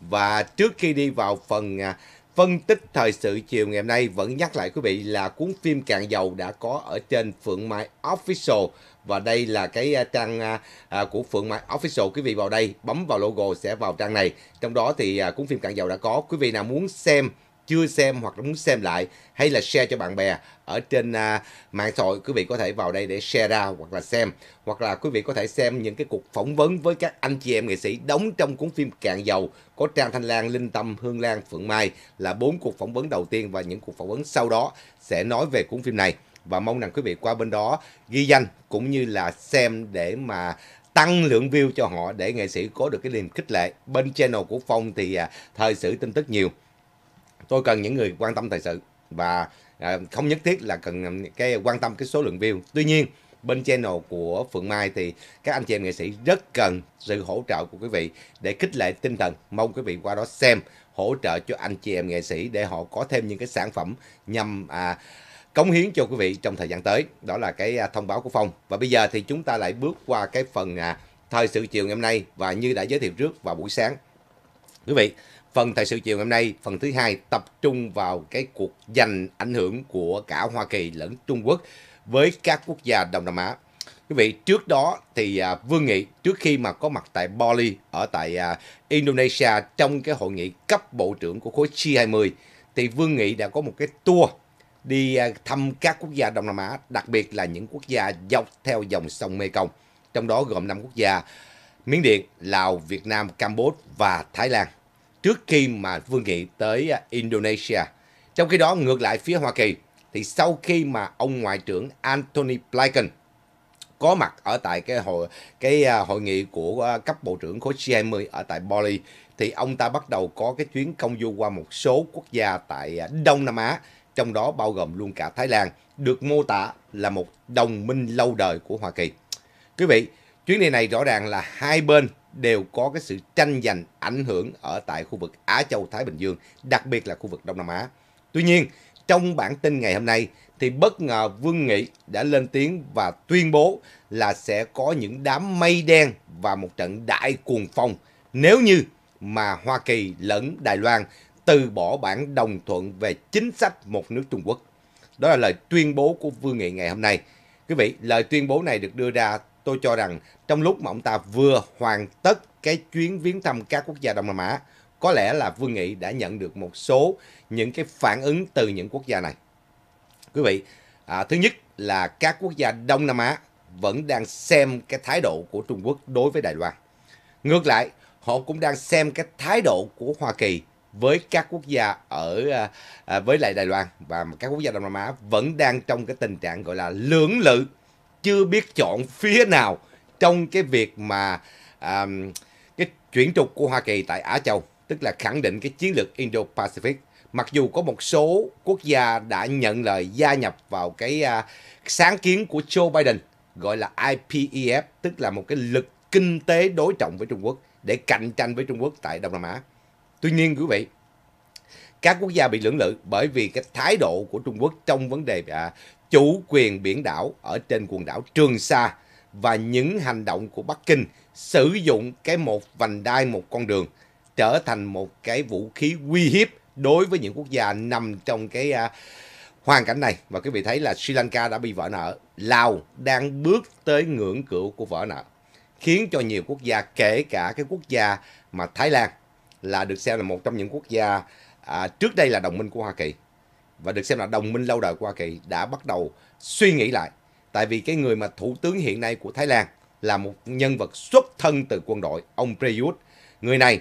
Và trước khi đi vào phần à, phân tích thời sự chiều ngày hôm nay vẫn nhắc lại quý vị là cuốn phim Cạn Dầu đã có ở trên Phượng Mai Official và đây là cái à, trang à, của Phượng Mai Official. Quý vị vào đây bấm vào logo sẽ vào trang này. Trong đó thì cuốn phim Cạn Dầu đã có. Quý vị nào muốn xem chưa xem hoặc là muốn xem lại hay là share cho bạn bè ở trên à, mạng xã hội quý vị có thể vào đây để share ra hoặc là xem hoặc là quý vị có thể xem những cái cuộc phỏng vấn với các anh chị em nghệ sĩ đóng trong cuốn phim Cạn dầu có Trang Thanh Lan, Linh Tâm, Hương Lan, Phượng Mai là bốn cuộc phỏng vấn đầu tiên và những cuộc phỏng vấn sau đó sẽ nói về cuốn phim này và mong rằng quý vị qua bên đó ghi danh cũng như là xem để mà tăng lượng view cho họ để nghệ sĩ có được cái niềm khích lệ. Bên channel của Phong thì à, thời sự tin tức nhiều tôi cần những người quan tâm thời sự và à, không nhất thiết là cần cái quan tâm cái số lượng view tuy nhiên bên channel của Phượng Mai thì các anh chị em nghệ sĩ rất cần sự hỗ trợ của quý vị để kích lệ tinh thần. Mong quý vị qua đó xem, hỗ trợ cho anh chị em nghệ sĩ để họ có thêm những cái sản phẩm nhằm à, cống hiến cho quý vị trong thời gian tới. Đó là cái à, thông báo của Phong. Và bây giờ thì chúng ta lại bước qua cái phần à, thời sự chiều ngày hôm nay và như đã giới thiệu trước vào buổi sáng. Quý vị, Phần thời sự chiều ngày hôm nay, phần thứ hai tập trung vào cái cuộc giành ảnh hưởng của cả Hoa Kỳ lẫn Trung Quốc với các quốc gia Đông Nam Á. Quý vị, trước đó thì à, Vương Nghị trước khi mà có mặt tại Bali ở tại à, Indonesia trong cái hội nghị cấp bộ trưởng của khối G20 thì Vương Nghị đã có một cái tour đi à, thăm các quốc gia Đông Nam Á, đặc biệt là những quốc gia dọc theo dòng sông Mekong, trong đó gồm năm quốc gia Miến Điện, Lào, Việt Nam, Campuchia và Thái Lan trước khi mà Vương Nghị tới à, Indonesia. Trong khi đó ngược lại phía Hoa Kỳ thì sau khi mà ông ngoại trưởng Anthony Blinken có mặt ở tại cái hội cái à, hội nghị của à, cấp bộ trưởng khối G20 ở tại Bali thì ông ta bắt đầu có cái chuyến công du qua một số quốc gia tại Đông Nam Á, trong đó bao gồm luôn cả Thái Lan, được mô tả là một đồng minh lâu đời của Hoa Kỳ. Quý vị, chuyến đi này rõ ràng là hai bên đều có cái sự tranh giành ảnh hưởng ở tại khu vực Á Châu Thái Bình Dương, đặc biệt là khu vực Đông Nam Á. Tuy nhiên, trong bản tin ngày hôm nay thì bất ngờ Vương Nghị đã lên tiếng và tuyên bố là sẽ có những đám mây đen và một trận đại cuồng phong nếu như mà Hoa Kỳ lẫn Đài Loan từ bỏ bản đồng thuận về chính sách một nước Trung Quốc. Đó là lời tuyên bố của Vương Nghị ngày hôm nay. Quý vị, lời tuyên bố này được đưa ra tôi cho rằng trong lúc mà ông ta vừa hoàn tất cái chuyến viếng thăm các quốc gia Đông Nam Á, có lẽ là Vương Nghị đã nhận được một số những cái phản ứng từ những quốc gia này. Quý vị, à, thứ nhất là các quốc gia Đông Nam Á vẫn đang xem cái thái độ của Trung Quốc đối với Đài Loan. Ngược lại, họ cũng đang xem cái thái độ của Hoa Kỳ với các quốc gia ở à, à với lại Đài Loan và các quốc gia Đông Nam Á vẫn đang trong cái tình trạng gọi là lưỡng lự chưa biết chọn phía nào trong cái việc mà à, cái chuyển trục của Hoa Kỳ tại Á Châu, tức là khẳng định cái chiến lược Indo-Pacific. Mặc dù có một số quốc gia đã nhận lời gia nhập vào cái à, sáng kiến của Joe Biden gọi là IPEF, tức là một cái lực kinh tế đối trọng với Trung Quốc để cạnh tranh với Trung Quốc tại Đông Nam Á. Tuy nhiên quý vị, các quốc gia bị lưỡng lự bởi vì cái thái độ của Trung Quốc trong vấn đề à, chủ quyền biển đảo ở trên quần đảo Trường Sa và những hành động của Bắc Kinh sử dụng cái một vành đai một con đường trở thành một cái vũ khí uy hiếp đối với những quốc gia nằm trong cái uh, hoàn cảnh này và quý vị thấy là Sri Lanka đã bị vỡ nợ, Lào đang bước tới ngưỡng cửa của vỡ nợ, khiến cho nhiều quốc gia kể cả cái quốc gia mà Thái Lan là được xem là một trong những quốc gia à, trước đây là đồng minh của Hoa Kỳ và được xem là đồng minh lâu đời của Hoa Kỳ đã bắt đầu suy nghĩ lại. Tại vì cái người mà thủ tướng hiện nay của Thái Lan là một nhân vật xuất thân từ quân đội, ông Prayut. Người này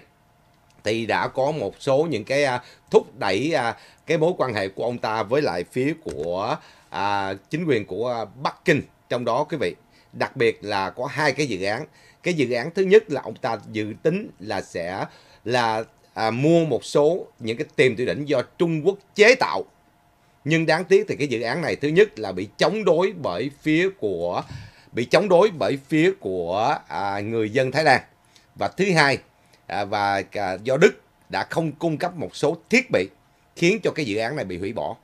thì đã có một số những cái à, thúc đẩy à, cái mối quan hệ của ông ta với lại phía của à, chính quyền của Bắc Kinh. Trong đó quý vị, đặc biệt là có hai cái dự án. Cái dự án thứ nhất là ông ta dự tính là sẽ là à, mua một số những cái tiềm thủy đỉnh do Trung Quốc chế tạo nhưng đáng tiếc thì cái dự án này thứ nhất là bị chống đối bởi phía của bị chống đối bởi phía của à, người dân Thái Lan và thứ hai à, và à, do Đức đã không cung cấp một số thiết bị khiến cho cái dự án này bị hủy bỏ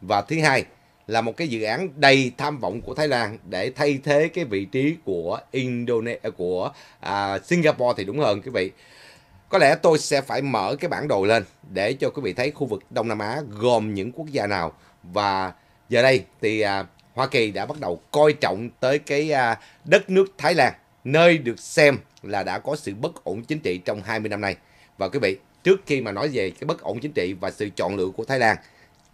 và thứ hai là một cái dự án đầy tham vọng của Thái Lan để thay thế cái vị trí của Indonesia à, của à, Singapore thì đúng hơn quý vị có lẽ tôi sẽ phải mở cái bản đồ lên để cho quý vị thấy khu vực Đông Nam Á gồm những quốc gia nào và giờ đây thì à, Hoa Kỳ đã bắt đầu coi trọng tới cái à, đất nước Thái Lan nơi được xem là đã có sự bất ổn chính trị trong 20 năm nay. Và quý vị, trước khi mà nói về cái bất ổn chính trị và sự chọn lựa của Thái Lan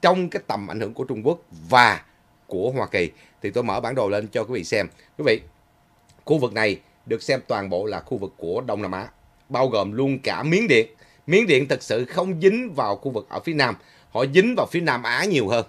trong cái tầm ảnh hưởng của Trung Quốc và của Hoa Kỳ thì tôi mở bản đồ lên cho quý vị xem. Quý vị, khu vực này được xem toàn bộ là khu vực của Đông Nam Á bao gồm luôn cả Miến Điện. Miến Điện thực sự không dính vào khu vực ở phía Nam, họ dính vào phía Nam Á nhiều hơn.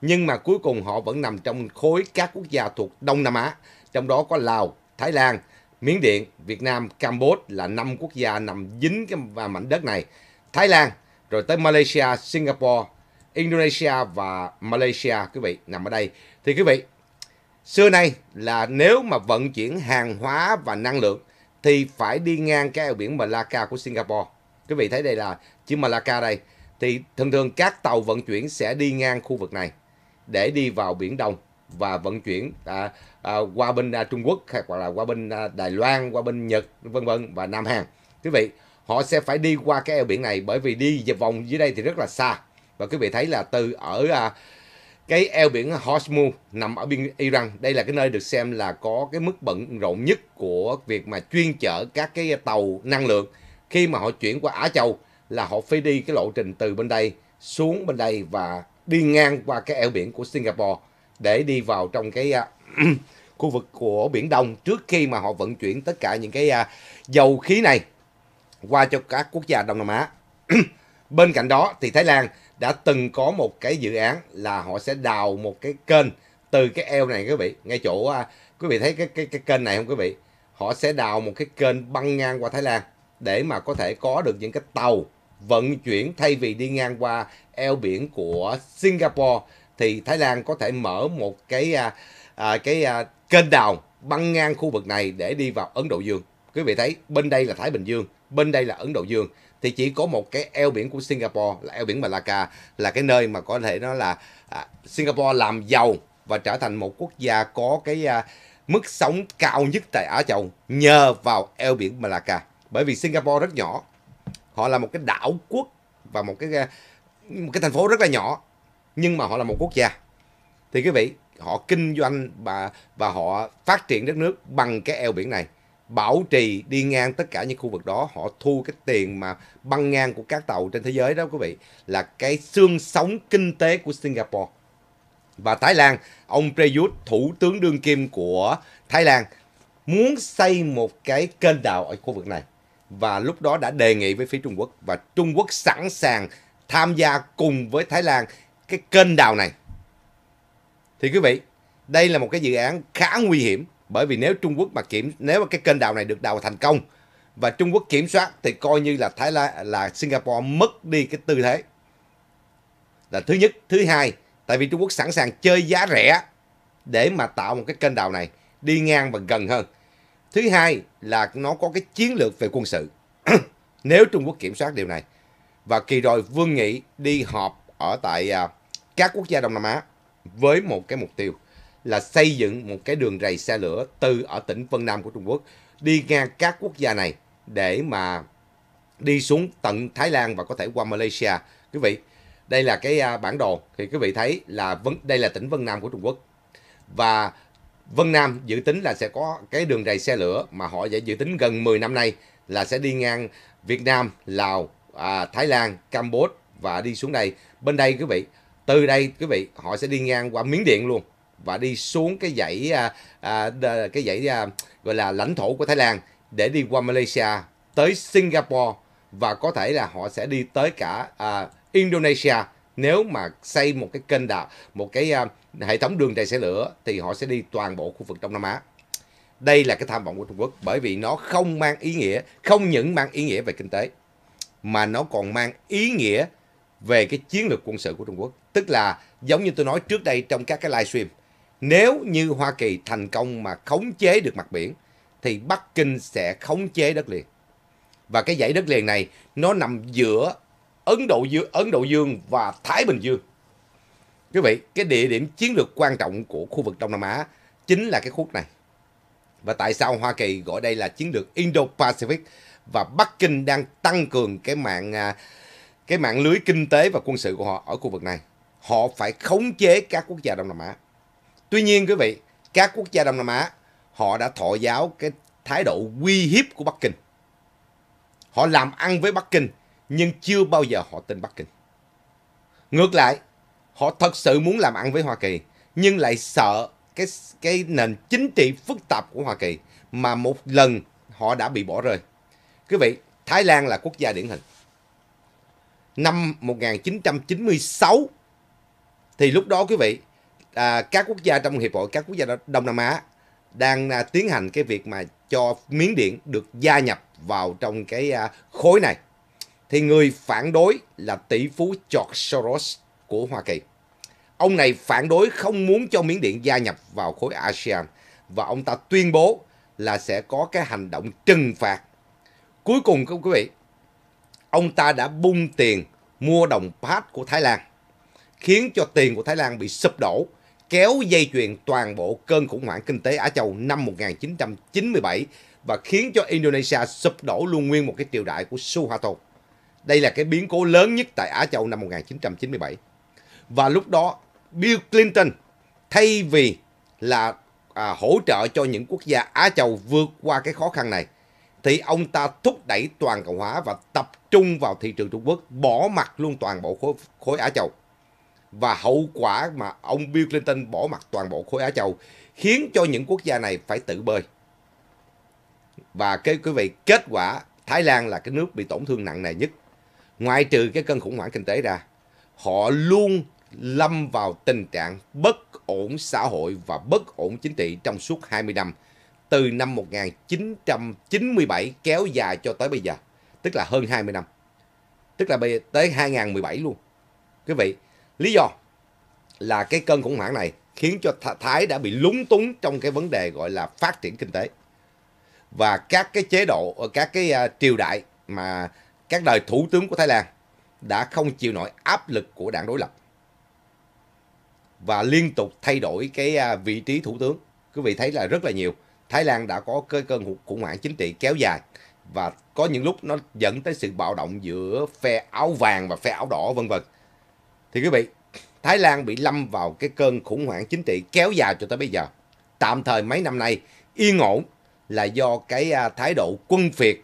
Nhưng mà cuối cùng họ vẫn nằm trong khối các quốc gia thuộc Đông Nam Á, trong đó có Lào, Thái Lan, Miến Điện, Việt Nam, Campuchia là năm quốc gia nằm dính cái và mảnh đất này. Thái Lan, rồi tới Malaysia, Singapore, Indonesia và Malaysia quý vị nằm ở đây. Thì quý vị, xưa nay là nếu mà vận chuyển hàng hóa và năng lượng thì phải đi ngang cái eo biển Malacca của Singapore. Quý vị thấy đây là chiếc Malacca đây. Thì thường thường các tàu vận chuyển sẽ đi ngang khu vực này để đi vào Biển Đông và vận chuyển à, à, qua bên à, Trung Quốc hay hoặc là qua bên à, Đài Loan, qua bên Nhật vân vân và Nam Hàn. Quý vị, họ sẽ phải đi qua cái eo biển này bởi vì đi vòng dưới đây thì rất là xa. Và quý vị thấy là từ ở à, cái eo biển Hormuz nằm ở biên Iran đây là cái nơi được xem là có cái mức bận rộn nhất của việc mà chuyên chở các cái tàu năng lượng khi mà họ chuyển qua Á Châu là họ phải đi cái lộ trình từ bên đây xuống bên đây và đi ngang qua cái eo biển của Singapore để đi vào trong cái à, khu vực của biển Đông trước khi mà họ vận chuyển tất cả những cái à, dầu khí này qua cho các quốc gia Đông Nam Á. bên cạnh đó thì Thái Lan đã từng có một cái dự án là họ sẽ đào một cái kênh từ cái eo này quý vị ngay chỗ à, quý vị thấy cái cái cái kênh này không quý vị họ sẽ đào một cái kênh băng ngang qua Thái Lan để mà có thể có được những cái tàu vận chuyển thay vì đi ngang qua eo biển của Singapore thì Thái Lan có thể mở một cái à, à cái à, kênh đào băng ngang khu vực này để đi vào Ấn Độ Dương. Quý vị thấy bên đây là Thái Bình Dương, bên đây là Ấn Độ Dương thì chỉ có một cái eo biển của Singapore là eo biển Malacca là cái nơi mà có thể nói là à, Singapore làm giàu và trở thành một quốc gia có cái à, mức sống cao nhất tại Á Châu nhờ vào eo biển Malacca bởi vì Singapore rất nhỏ họ là một cái đảo quốc và một cái à, một cái thành phố rất là nhỏ nhưng mà họ là một quốc gia thì quý vị họ kinh doanh và và họ phát triển đất nước bằng cái eo biển này bảo trì đi ngang tất cả những khu vực đó họ thu cái tiền mà băng ngang của các tàu trên thế giới đó quý vị là cái xương sống kinh tế của Singapore và Thái Lan ông Prayut thủ tướng đương kim của Thái Lan muốn xây một cái kênh đào ở khu vực này và lúc đó đã đề nghị với phía Trung Quốc và Trung Quốc sẵn sàng tham gia cùng với Thái Lan cái kênh đào này thì quý vị đây là một cái dự án khá nguy hiểm bởi vì nếu Trung Quốc mà kiểm nếu mà cái kênh đào này được đào thành công và Trung Quốc kiểm soát thì coi như là Thái Lan là Singapore mất đi cái tư thế là thứ nhất thứ hai tại vì Trung Quốc sẵn sàng chơi giá rẻ để mà tạo một cái kênh đào này đi ngang và gần hơn thứ hai là nó có cái chiến lược về quân sự nếu Trung Quốc kiểm soát điều này và kỳ rồi Vương Nghị đi họp ở tại à, các quốc gia Đông Nam Á với một cái mục tiêu là xây dựng một cái đường rầy xe lửa từ ở tỉnh Vân Nam của Trung Quốc đi ngang các quốc gia này để mà đi xuống tận Thái Lan và có thể qua Malaysia. Quý vị, đây là cái à, bản đồ thì quý vị thấy là đây là tỉnh Vân Nam của Trung Quốc. Và Vân Nam dự tính là sẽ có cái đường rầy xe lửa mà họ đã dự tính gần 10 năm nay là sẽ đi ngang Việt Nam, Lào, à, Thái Lan, Campuchia và đi xuống đây. Bên đây quý vị, từ đây quý vị họ sẽ đi ngang qua Miến Điện luôn và đi xuống cái dãy à, à cái dãy à, gọi là lãnh thổ của Thái Lan để đi qua Malaysia tới Singapore và có thể là họ sẽ đi tới cả à, Indonesia nếu mà xây một cái kênh đào một cái à, hệ thống đường chạy xe lửa thì họ sẽ đi toàn bộ khu vực Đông Nam Á đây là cái tham vọng của Trung Quốc bởi vì nó không mang ý nghĩa không những mang ý nghĩa về kinh tế mà nó còn mang ý nghĩa về cái chiến lược quân sự của Trung Quốc tức là giống như tôi nói trước đây trong các cái live stream nếu như Hoa Kỳ thành công mà khống chế được mặt biển, thì Bắc Kinh sẽ khống chế đất liền. Và cái dãy đất liền này nó nằm giữa Ấn Độ Dương, Ấn Độ Dương và Thái Bình Dương. Quý vị, cái địa điểm chiến lược quan trọng của khu vực Đông Nam Á chính là cái khúc này. Và tại sao Hoa Kỳ gọi đây là chiến lược Indo-Pacific và Bắc Kinh đang tăng cường cái mạng à, cái mạng lưới kinh tế và quân sự của họ ở khu vực này. Họ phải khống chế các quốc gia Đông Nam Á. Tuy nhiên quý vị, các quốc gia Đông Nam Á họ đã thọ giáo cái thái độ uy hiếp của Bắc Kinh. Họ làm ăn với Bắc Kinh nhưng chưa bao giờ họ tin Bắc Kinh. Ngược lại, họ thật sự muốn làm ăn với Hoa Kỳ nhưng lại sợ cái cái nền chính trị phức tạp của Hoa Kỳ mà một lần họ đã bị bỏ rơi. Quý vị, Thái Lan là quốc gia điển hình. Năm 1996 thì lúc đó quý vị à, các quốc gia trong hiệp hội các quốc gia Đông Nam Á đang à, tiến hành cái việc mà cho miếng Điện được gia nhập vào trong cái à, khối này. Thì người phản đối là tỷ phú George Soros của Hoa Kỳ. Ông này phản đối không muốn cho miếng Điện gia nhập vào khối ASEAN và ông ta tuyên bố là sẽ có cái hành động trừng phạt. Cuối cùng các quý vị, ông ta đã bung tiền mua đồng pass của Thái Lan khiến cho tiền của Thái Lan bị sụp đổ kéo dây chuyền toàn bộ cơn khủng hoảng kinh tế Á Châu năm 1997 và khiến cho Indonesia sụp đổ luôn nguyên một cái triều đại của Suharto. Đây là cái biến cố lớn nhất tại Á Châu năm 1997. Và lúc đó Bill Clinton thay vì là à, hỗ trợ cho những quốc gia Á Châu vượt qua cái khó khăn này thì ông ta thúc đẩy toàn cầu hóa và tập trung vào thị trường Trung Quốc, bỏ mặt luôn toàn bộ khối, khối Á Châu và hậu quả mà ông Bill Clinton bỏ mặt toàn bộ khối Á Châu khiến cho những quốc gia này phải tự bơi. Và cái quý vị, kết quả Thái Lan là cái nước bị tổn thương nặng nề nhất. Ngoại trừ cái cơn khủng hoảng kinh tế ra, họ luôn lâm vào tình trạng bất ổn xã hội và bất ổn chính trị trong suốt 20 năm từ năm 1997 kéo dài cho tới bây giờ, tức là hơn 20 năm. Tức là tới 2017 luôn. Quý vị, Lý do là cái cơn khủng hoảng này khiến cho Thái đã bị lúng túng trong cái vấn đề gọi là phát triển kinh tế. Và các cái chế độ, ờ, các cái ờ, triều đại mà các đời thủ tướng của Thái Lan đã không chịu nổi áp lực của đảng đối lập. Và liên tục thay đổi cái ờ, vị trí thủ tướng. Quý vị thấy là rất là nhiều. Thái Lan đã có cái cơn khủng hoảng chính trị kéo dài và có những lúc nó dẫn tới sự bạo động giữa phe áo vàng và phe áo đỏ vân vân. Thì quý vị, Thái Lan bị lâm vào cái cơn khủng hoảng chính trị kéo dài cho tới bây giờ. Tạm thời mấy năm nay yên ổn là do cái à, thái độ quân phiệt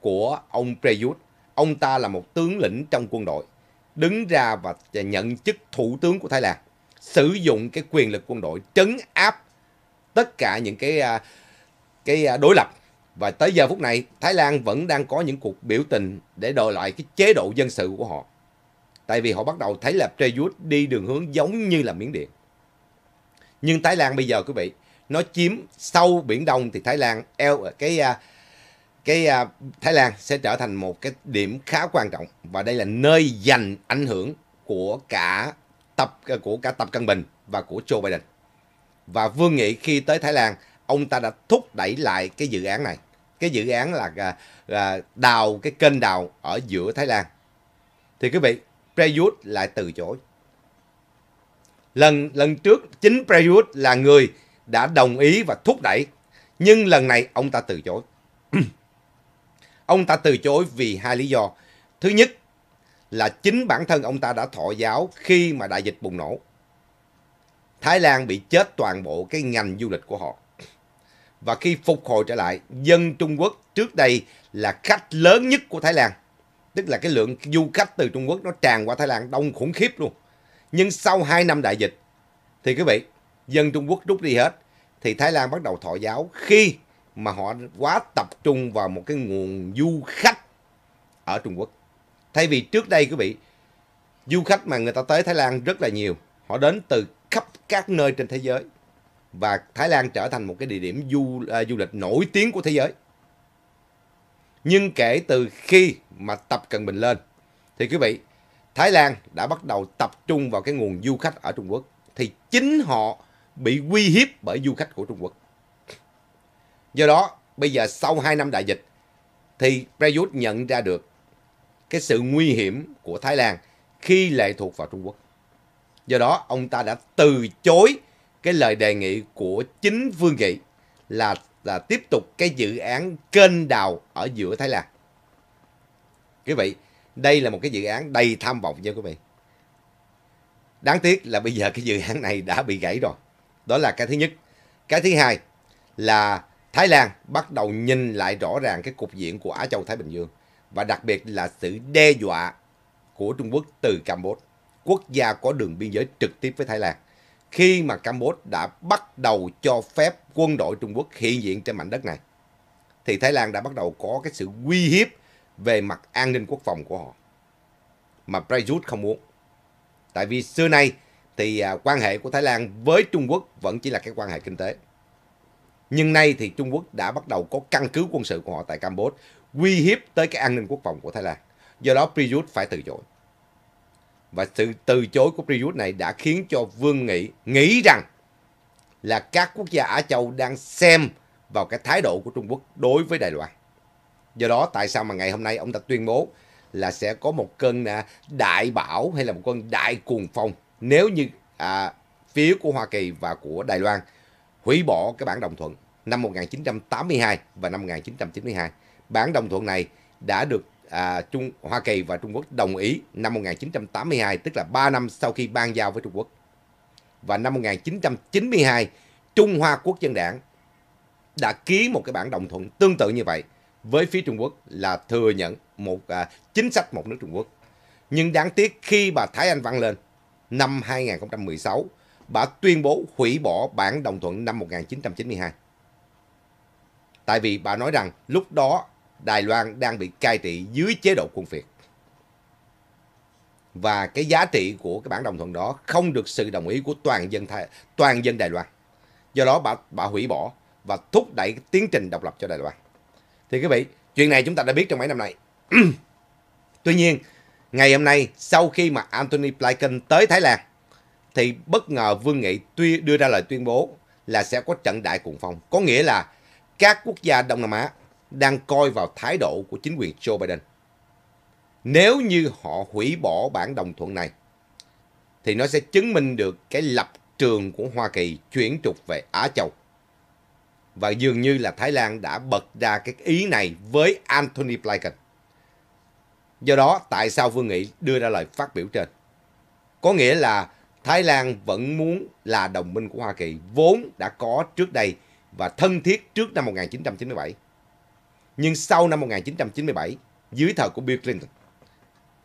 của ông Prayut. Ông ta là một tướng lĩnh trong quân đội, đứng ra và nhận chức thủ tướng của Thái Lan, sử dụng cái quyền lực quân đội trấn áp tất cả những cái à, cái à, đối lập và tới giờ phút này Thái Lan vẫn đang có những cuộc biểu tình để đòi lại cái chế độ dân sự của họ Tại vì họ bắt đầu thấy là Prayut đi đường hướng giống như là Miến Điện. Nhưng Thái Lan bây giờ quý vị, nó chiếm sâu Biển Đông thì Thái Lan eo cái à, cái à, Thái Lan sẽ trở thành một cái điểm khá quan trọng và đây là nơi dành ảnh hưởng của cả tập à, của cả tập cân Bình và của Joe Biden. Và Vương Nghị khi tới Thái Lan, ông ta đã thúc đẩy lại cái dự án này. Cái dự án là, là đào cái kênh đào ở giữa Thái Lan. Thì quý vị, Prayut lại từ chối. Lần lần trước chính Prayut là người đã đồng ý và thúc đẩy, nhưng lần này ông ta từ chối. ông ta từ chối vì hai lý do. Thứ nhất là chính bản thân ông ta đã thọ giáo khi mà đại dịch bùng nổ. Thái Lan bị chết toàn bộ cái ngành du lịch của họ. Và khi phục hồi trở lại, dân Trung Quốc trước đây là khách lớn nhất của Thái Lan tức là cái lượng du khách từ Trung Quốc nó tràn qua Thái Lan đông khủng khiếp luôn. Nhưng sau 2 năm đại dịch thì quý vị, dân Trung Quốc rút đi hết thì Thái Lan bắt đầu thọ giáo khi mà họ quá tập trung vào một cái nguồn du khách ở Trung Quốc. Thay vì trước đây quý vị, du khách mà người ta tới Thái Lan rất là nhiều, họ đến từ khắp các nơi trên thế giới và Thái Lan trở thành một cái địa điểm du uh, du lịch nổi tiếng của thế giới. Nhưng kể từ khi mà Tập Cận Bình lên thì quý vị, Thái Lan đã bắt đầu tập trung vào cái nguồn du khách ở Trung Quốc thì chính họ bị uy hiếp bởi du khách của Trung Quốc. Do đó, bây giờ sau 2 năm đại dịch thì Prayut nhận ra được cái sự nguy hiểm của Thái Lan khi lệ thuộc vào Trung Quốc. Do đó, ông ta đã từ chối cái lời đề nghị của chính Vương Nghị là là tiếp tục cái dự án kênh đào ở giữa Thái Lan. Quý vị, đây là một cái dự án đầy tham vọng nha quý vị. Đáng tiếc là bây giờ cái dự án này đã bị gãy rồi. Đó là cái thứ nhất. Cái thứ hai là Thái Lan bắt đầu nhìn lại rõ ràng cái cục diện của Á Châu Thái Bình Dương và đặc biệt là sự đe dọa của Trung Quốc từ Campuchia, quốc gia có đường biên giới trực tiếp với Thái Lan khi mà Campuchia đã bắt đầu cho phép quân đội Trung Quốc hiện diện trên mảnh đất này, thì Thái Lan đã bắt đầu có cái sự uy hiếp về mặt an ninh quốc phòng của họ. Mà Prayut không muốn. Tại vì xưa nay thì à, quan hệ của Thái Lan với Trung Quốc vẫn chỉ là cái quan hệ kinh tế. Nhưng nay thì Trung Quốc đã bắt đầu có căn cứ quân sự của họ tại Campuchia, uy hiếp tới cái an ninh quốc phòng của Thái Lan. Do đó Prayut phải từ chối. Và sự từ chối của Priyut này đã khiến cho Vương Nghị nghĩ rằng là các quốc gia Á Châu đang xem vào cái thái độ của Trung Quốc đối với Đài Loan. Do đó tại sao mà ngày hôm nay ông ta tuyên bố là sẽ có một cơn à, đại bão hay là một cơn đại cuồng phong nếu như à, phía của Hoa Kỳ và của Đài Loan hủy bỏ cái bản đồng thuận năm 1982 và năm 1992. Bản đồng thuận này đã được à, Trung Hoa Kỳ và Trung Quốc đồng ý năm 1982 tức là 3 năm sau khi ban giao với Trung Quốc. Và năm 1992 Trung Hoa Quốc dân đảng đã ký một cái bản đồng thuận tương tự như vậy với phía Trung Quốc là thừa nhận một à, chính sách một nước Trung Quốc. Nhưng đáng tiếc khi bà Thái Anh Văn lên năm 2016 bà tuyên bố hủy bỏ bản đồng thuận năm 1992. Tại vì bà nói rằng lúc đó Đài Loan đang bị cai trị dưới chế độ quân phiệt. Và cái giá trị của cái bản đồng thuận đó không được sự đồng ý của toàn dân Thái, toàn dân Đài Loan. Do đó bà, bà hủy bỏ và thúc đẩy tiến trình độc lập cho Đài Loan. Thì quý vị, chuyện này chúng ta đã biết trong mấy năm nay. Tuy nhiên, ngày hôm nay sau khi mà Anthony Blinken tới Thái Lan thì bất ngờ Vương Nghị tuy đưa ra lời tuyên bố là sẽ có trận đại cuồng phong. Có nghĩa là các quốc gia Đông Nam Á đang coi vào thái độ của chính quyền Joe Biden. Nếu như họ hủy bỏ bản đồng thuận này, thì nó sẽ chứng minh được cái lập trường của Hoa Kỳ chuyển trục về Á Châu. Và dường như là Thái Lan đã bật ra cái ý này với Anthony Blinken. Do đó, tại sao Vương Nghị đưa ra lời phát biểu trên? Có nghĩa là Thái Lan vẫn muốn là đồng minh của Hoa Kỳ, vốn đã có trước đây và thân thiết trước năm 1997. Nhưng sau năm 1997, dưới thời của Bill Clinton,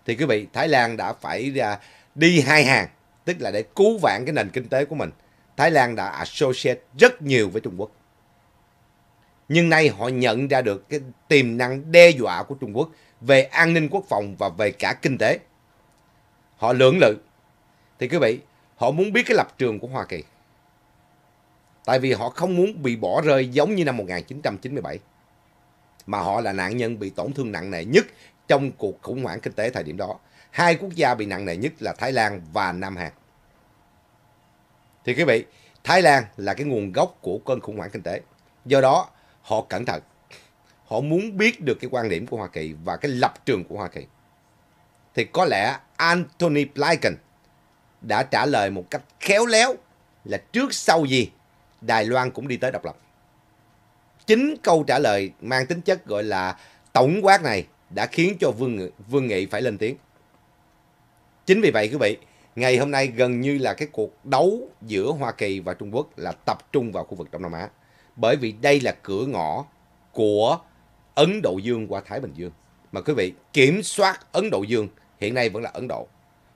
thì quý vị, Thái Lan đã phải ra à, đi hai hàng, tức là để cứu vãn cái nền kinh tế của mình. Thái Lan đã associate rất nhiều với Trung Quốc. Nhưng nay họ nhận ra được cái tiềm năng đe dọa của Trung Quốc về an ninh quốc phòng và về cả kinh tế. Họ lưỡng lự. Thì quý vị, họ muốn biết cái lập trường của Hoa Kỳ. Tại vì họ không muốn bị bỏ rơi giống như năm 1997 mà họ là nạn nhân bị tổn thương nặng nề nhất trong cuộc khủng hoảng kinh tế thời điểm đó. Hai quốc gia bị nặng nề nhất là Thái Lan và Nam Hàn. Thì quý vị, Thái Lan là cái nguồn gốc của cơn khủng hoảng kinh tế. Do đó, họ cẩn thận. Họ muốn biết được cái quan điểm của Hoa Kỳ và cái lập trường của Hoa Kỳ. Thì có lẽ Anthony Blinken đã trả lời một cách khéo léo là trước sau gì Đài Loan cũng đi tới độc lập chính câu trả lời mang tính chất gọi là tổng quát này đã khiến cho Vương Vương Nghị phải lên tiếng. Chính vì vậy quý vị, ngày hôm nay gần như là cái cuộc đấu giữa Hoa Kỳ và Trung Quốc là tập trung vào khu vực Đông Nam Á. Bởi vì đây là cửa ngõ của Ấn Độ Dương qua Thái Bình Dương. Mà quý vị, kiểm soát Ấn Độ Dương hiện nay vẫn là Ấn Độ.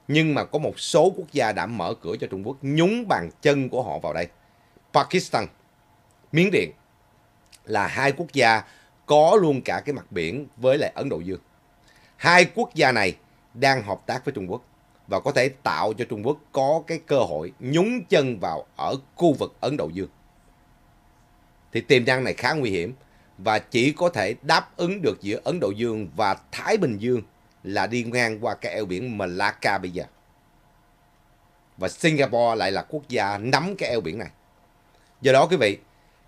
Nhưng mà có một số quốc gia đã mở cửa cho Trung Quốc nhúng bàn chân của họ vào đây. Pakistan, Miến Điện, là hai quốc gia có luôn cả cái mặt biển với lại Ấn Độ Dương. Hai quốc gia này đang hợp tác với Trung Quốc và có thể tạo cho Trung Quốc có cái cơ hội nhúng chân vào ở khu vực Ấn Độ Dương. Thì tiềm năng này khá nguy hiểm và chỉ có thể đáp ứng được giữa Ấn Độ Dương và Thái Bình Dương là đi ngang qua cái eo biển Malacca bây giờ. Và Singapore lại là quốc gia nắm cái eo biển này. Do đó quý vị,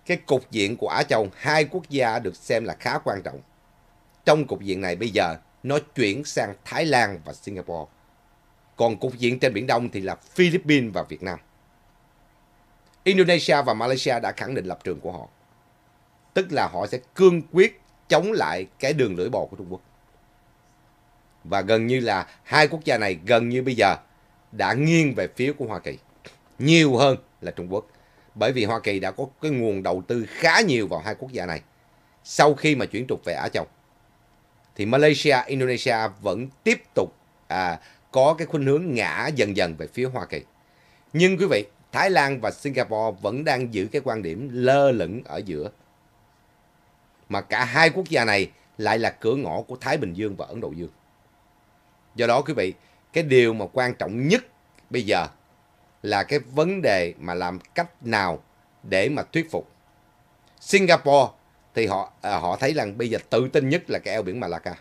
cái cục diện của Á Châu, hai quốc gia được xem là khá quan trọng. Trong cục diện này bây giờ, nó chuyển sang Thái Lan và Singapore. Còn cục diện trên Biển Đông thì là Philippines và Việt Nam. Indonesia và Malaysia đã khẳng định lập trường của họ. Tức là họ sẽ cương quyết chống lại cái đường lưỡi bò của Trung Quốc. Và gần như là hai quốc gia này gần như bây giờ đã nghiêng về phía của Hoa Kỳ. Nhiều hơn là Trung Quốc bởi vì Hoa Kỳ đã có cái nguồn đầu tư khá nhiều vào hai quốc gia này. Sau khi mà chuyển trục về Á Châu, thì Malaysia, Indonesia vẫn tiếp tục à, có cái khuynh hướng ngã dần dần về phía Hoa Kỳ. Nhưng quý vị, Thái Lan và Singapore vẫn đang giữ cái quan điểm lơ lửng ở giữa. Mà cả hai quốc gia này lại là cửa ngõ của Thái Bình Dương và Ấn Độ Dương. Do đó quý vị, cái điều mà quan trọng nhất bây giờ là cái vấn đề mà làm cách nào để mà thuyết phục. Singapore thì họ à, họ thấy rằng bây giờ tự tin nhất là cái eo biển Malacca.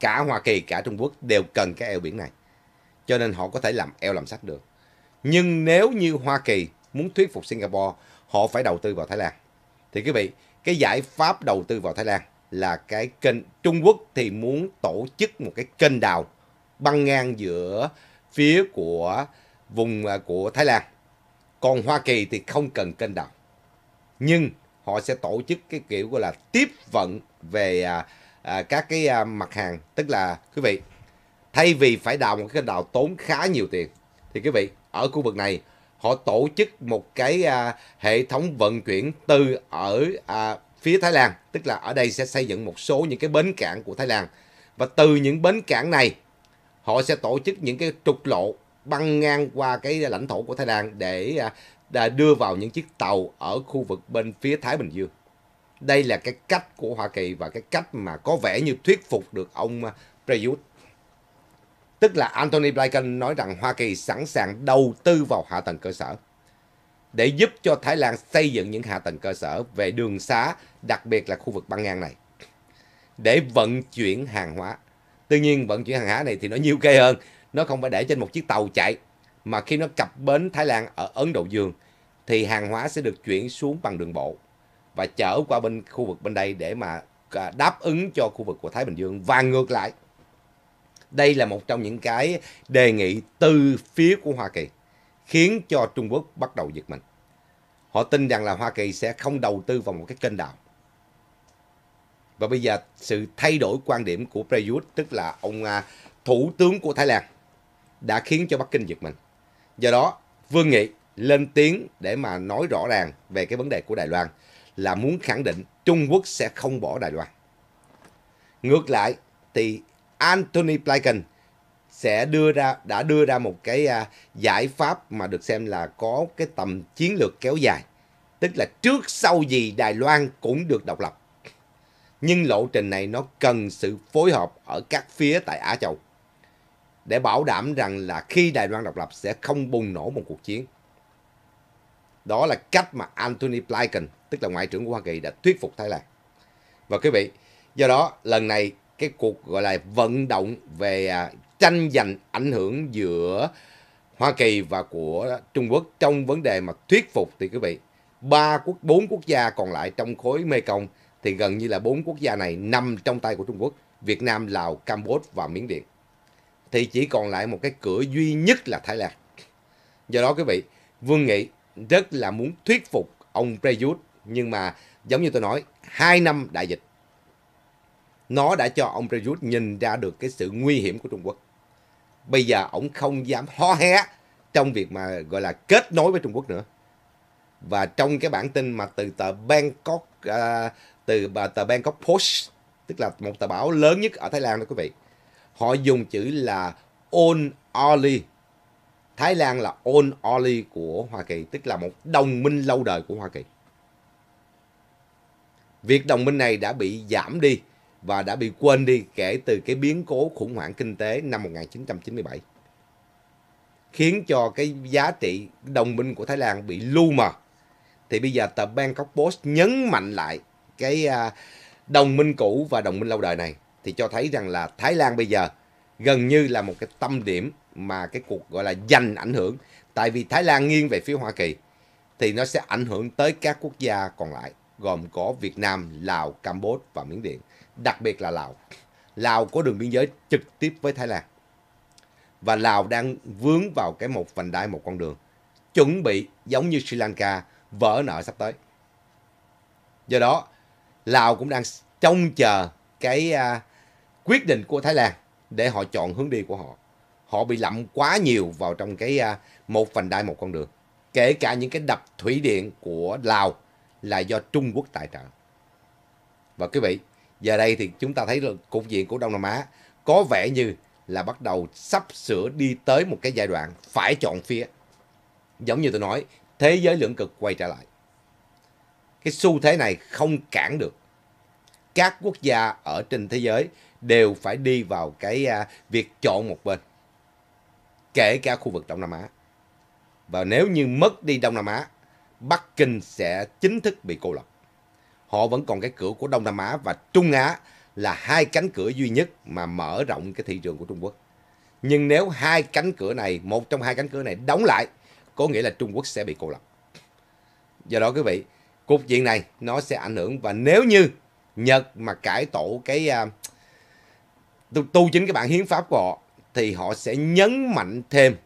Cả Hoa Kỳ, cả Trung Quốc đều cần cái eo biển này. Cho nên họ có thể làm eo làm sách được. Nhưng nếu như Hoa Kỳ muốn thuyết phục Singapore, họ phải đầu tư vào Thái Lan. Thì quý vị, cái giải pháp đầu tư vào Thái Lan là cái kênh Trung Quốc thì muốn tổ chức một cái kênh đào băng ngang giữa phía của vùng à, của Thái Lan. Còn Hoa Kỳ thì không cần kênh đào. Nhưng họ sẽ tổ chức cái kiểu gọi là tiếp vận về à, à, các cái à, mặt hàng. Tức là quý vị, thay vì phải đào một cái kênh đào tốn khá nhiều tiền, thì quý vị, ở khu vực này họ tổ chức một cái à, hệ thống vận chuyển từ ở à, phía Thái Lan. Tức là ở đây sẽ xây dựng một số những cái bến cảng của Thái Lan. Và từ những bến cảng này, họ sẽ tổ chức những cái trục lộ băng ngang qua cái lãnh thổ của Thái Lan để à, à, đưa vào những chiếc tàu ở khu vực bên phía Thái Bình Dương. Đây là cái cách của Hoa Kỳ và cái cách mà có vẻ như thuyết phục được ông à, Prayut. Tức là Anthony Blinken nói rằng Hoa Kỳ sẵn sàng đầu tư vào hạ tầng cơ sở để giúp cho Thái Lan xây dựng những hạ tầng cơ sở về đường xá, đặc biệt là khu vực băng ngang này, để vận chuyển hàng hóa. Tuy nhiên vận chuyển hàng hóa này thì nó nhiều cây hơn nó không phải để trên một chiếc tàu chạy mà khi nó cập bến Thái Lan ở Ấn Độ Dương thì hàng hóa sẽ được chuyển xuống bằng đường bộ và chở qua bên khu vực bên đây để mà à, đáp ứng cho khu vực của Thái Bình Dương và ngược lại. Đây là một trong những cái đề nghị từ phía của Hoa Kỳ khiến cho Trung Quốc bắt đầu giật mình. Họ tin rằng là Hoa Kỳ sẽ không đầu tư vào một cái kênh đào. Và bây giờ sự thay đổi quan điểm của Prayut tức là ông à, thủ tướng của Thái Lan đã khiến cho Bắc Kinh giật mình. Do đó, Vương Nghị lên tiếng để mà nói rõ ràng về cái vấn đề của Đài Loan là muốn khẳng định Trung Quốc sẽ không bỏ Đài Loan. Ngược lại thì Anthony Blinken sẽ đưa ra đã đưa ra một cái à, giải pháp mà được xem là có cái tầm chiến lược kéo dài, tức là trước sau gì Đài Loan cũng được độc lập. Nhưng lộ trình này nó cần sự phối hợp ở các phía tại Á Châu để bảo đảm rằng là khi Đài Loan độc lập sẽ không bùng nổ một cuộc chiến. Đó là cách mà Anthony Blinken, tức là Ngoại trưởng của Hoa Kỳ đã thuyết phục Thái Lan. Và quý vị, do đó lần này cái cuộc gọi là vận động về à, tranh giành ảnh hưởng giữa Hoa Kỳ và của Trung Quốc trong vấn đề mà thuyết phục thì quý vị, ba quốc bốn quốc gia còn lại trong khối Mekong thì gần như là bốn quốc gia này nằm trong tay của Trung Quốc, Việt Nam, Lào, Campuchia và Miến Điện thì chỉ còn lại một cái cửa duy nhất là Thái Lan. Do đó quý vị, Vương Nghị rất là muốn thuyết phục ông Prayut nhưng mà giống như tôi nói, hai năm đại dịch nó đã cho ông Prayut nhìn ra được cái sự nguy hiểm của Trung Quốc. Bây giờ ông không dám hó hé trong việc mà gọi là kết nối với Trung Quốc nữa. Và trong cái bản tin mà từ tờ Bangkok uh, từ tờ Bangkok Post tức là một tờ báo lớn nhất ở Thái Lan đó quý vị họ dùng chữ là On ali Thái Lan là On ali của Hoa Kỳ, tức là một đồng minh lâu đời của Hoa Kỳ. Việc đồng minh này đã bị giảm đi và đã bị quên đi kể từ cái biến cố khủng hoảng kinh tế năm 1997. Khiến cho cái giá trị đồng minh của Thái Lan bị lu mờ. Thì bây giờ tờ Bangkok Post nhấn mạnh lại cái à, đồng minh cũ và đồng minh lâu đời này thì cho thấy rằng là Thái Lan bây giờ gần như là một cái tâm điểm mà cái cuộc gọi là giành ảnh hưởng. Tại vì Thái Lan nghiêng về phía Hoa Kỳ thì nó sẽ ảnh hưởng tới các quốc gia còn lại gồm có Việt Nam, Lào, Campuchia và Miến Điện. Đặc biệt là Lào. Lào có đường biên giới trực tiếp với Thái Lan. Và Lào đang vướng vào cái một vành đai một con đường. Chuẩn bị giống như Sri Lanka vỡ nợ sắp tới. Do đó, Lào cũng đang trông chờ cái uh, quyết định của Thái Lan để họ chọn hướng đi của họ. Họ bị lậm quá nhiều vào trong cái à, một vành đai một con đường. Kể cả những cái đập thủy điện của Lào là do Trung Quốc tài trợ. Và quý vị, giờ đây thì chúng ta thấy là cục diện của Đông Nam Á có vẻ như là bắt đầu sắp sửa đi tới một cái giai đoạn phải chọn phía. Giống như tôi nói, thế giới lưỡng cực quay trở lại. Cái xu thế này không cản được các quốc gia ở trên thế giới đều phải đi vào cái à, việc chọn một bên, kể cả khu vực Đông Nam Á. Và nếu như mất đi Đông Nam Á, Bắc Kinh sẽ chính thức bị cô lập. Họ vẫn còn cái cửa của Đông Nam Á và Trung Á là hai cánh cửa duy nhất mà mở rộng cái thị trường của Trung Quốc. Nhưng nếu hai cánh cửa này, một trong hai cánh cửa này đóng lại, có nghĩa là Trung Quốc sẽ bị cô lập. Do đó quý vị, cục diện này nó sẽ ảnh hưởng và nếu như Nhật mà cải tổ cái à, tu, tu chính cái bản hiến pháp của họ thì họ sẽ nhấn mạnh thêm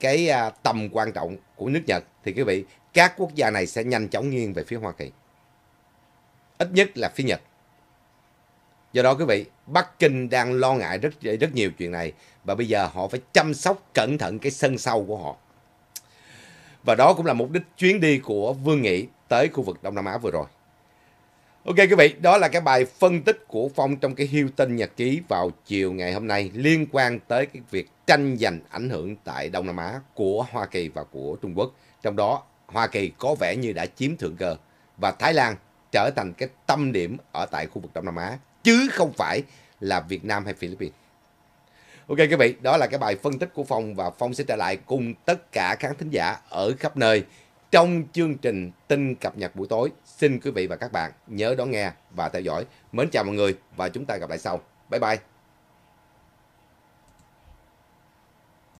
cái à, tầm quan trọng của nước Nhật thì quý vị các quốc gia này sẽ nhanh chóng nghiêng về phía Hoa Kỳ ít nhất là phía Nhật do đó quý vị Bắc Kinh đang lo ngại rất rất nhiều chuyện này và bây giờ họ phải chăm sóc cẩn thận cái sân sau của họ và đó cũng là mục đích chuyến đi của Vương Nghị tới khu vực Đông Nam Á vừa rồi Ok quý vị, đó là cái bài phân tích của Phong trong cái hiêu tinh nhật ký vào chiều ngày hôm nay liên quan tới cái việc tranh giành ảnh hưởng tại Đông Nam Á của Hoa Kỳ và của Trung Quốc. Trong đó, Hoa Kỳ có vẻ như đã chiếm thượng cơ và Thái Lan trở thành cái tâm điểm ở tại khu vực Đông Nam Á, chứ không phải là Việt Nam hay Philippines. Ok quý vị, đó là cái bài phân tích của Phong và Phong sẽ trở lại cùng tất cả khán thính giả ở khắp nơi trong chương trình tin cập nhật buổi tối. Xin quý vị và các bạn nhớ đón nghe và theo dõi. Mến chào mọi người và chúng ta gặp lại sau. Bye bye.